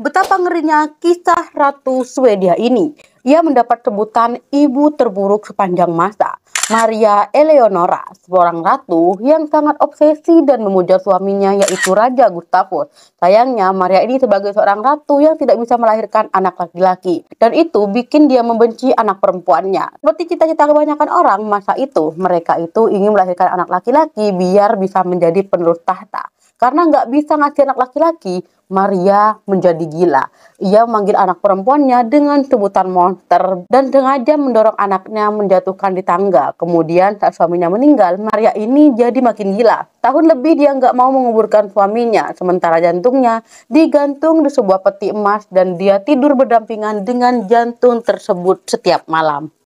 Betapa ngerinya kisah Ratu Swedia ini. Ia mendapat sebutan ibu terburuk sepanjang masa. Maria Eleonora, seorang ratu yang sangat obsesi dan memuja suaminya yaitu Raja Gustavus. Sayangnya Maria ini sebagai seorang ratu yang tidak bisa melahirkan anak laki-laki dan itu bikin dia membenci anak perempuannya. Seperti cita-cita kebanyakan orang masa itu, mereka itu ingin melahirkan anak laki-laki biar bisa menjadi penerus tahta. Karena nggak bisa ngasih anak laki-laki, Maria menjadi gila. Ia memanggil anak perempuannya dengan sebutan monster dan sengaja mendorong anaknya menjatuhkan di tangga. Kemudian saat suaminya meninggal, Maria ini jadi makin gila. Tahun lebih dia nggak mau menguburkan suaminya, sementara jantungnya digantung di sebuah peti emas dan dia tidur berdampingan dengan jantung tersebut setiap malam.